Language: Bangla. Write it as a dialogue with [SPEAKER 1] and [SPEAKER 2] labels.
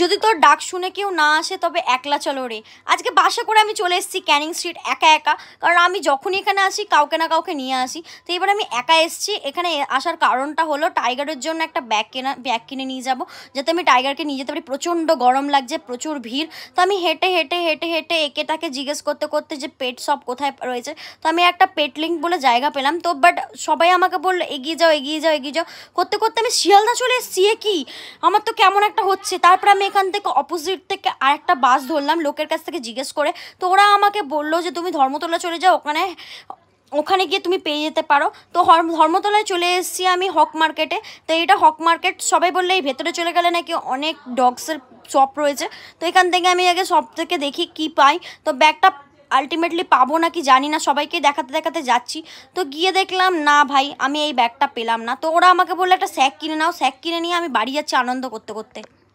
[SPEAKER 1] যদি তোর ডাক শুনে কেউ না আসে তবে একলা চলো রে আজকে বাসা করে আমি চলে এসেছি ক্যানিং স্ট্রিট একা একা কারণ আমি যখনই এখানে আসি কাউকে না কাউকে নিয়ে আসি তো এবার আমি একা এসেছি এখানে আসার কারণটা হলো টাইগারের জন্য একটা ব্যাগ কেনা ব্যাগ কিনে নিয়ে যাব যাতে আমি টাইগারকে নিয়ে যেতে পারি প্রচণ্ড গরম লাগছে প্রচুর ভিড় তো আমি হেঁটে হেঁটে হেঁটে হেঁটে একে তাকে জিজ্ঞেস করতে করতে যে পেট সব কোথায় রয়েছে তো আমি একটা পেট লিঙ্ক বলে জায়গা পেলাম তো বাট সবাই আমাকে বললো এগিয়ে যাও এগিয়ে যাও এগিয়ে যাও করতে করতে আমি শিয়ালদা চলে এসেছি এ কি আমার তো কেমন একটা হচ্ছে তারপর আমি এখান থেকে অপোজিট থেকে আরেকটা বাস ধরলাম লোকের কাছ থেকে জিজ্ঞেস করে তো ওরা আমাকে বললো যে তুমি ধর্মতলা চলে যাও ওখানে ওখানে গিয়ে তুমি পেয়ে যেতে পারো তো ধর্মতলায় চলে এসেছি আমি হক মার্কেটে তো এটা হক মার্কেট সবাই বললে এই ভেতরে চলে গেলে নাকি অনেক ডগসের শপ রয়েছে তো এখান থেকে আমি আগে সব থেকে দেখি কি পাই তো ব্যাগটা আলটিমেটলি পাবো নাকি জানি না সবাইকে দেখাতে দেখাতে যাচ্ছি তো গিয়ে দেখলাম না ভাই আমি এই ব্যাগটা পেলাম না তো ওরা আমাকে বললো একটা স্যাক কিনে নাও স্যাক কিনে নিয়ে আমি বাড়ি যাচ্ছি আনন্দ করতে করতে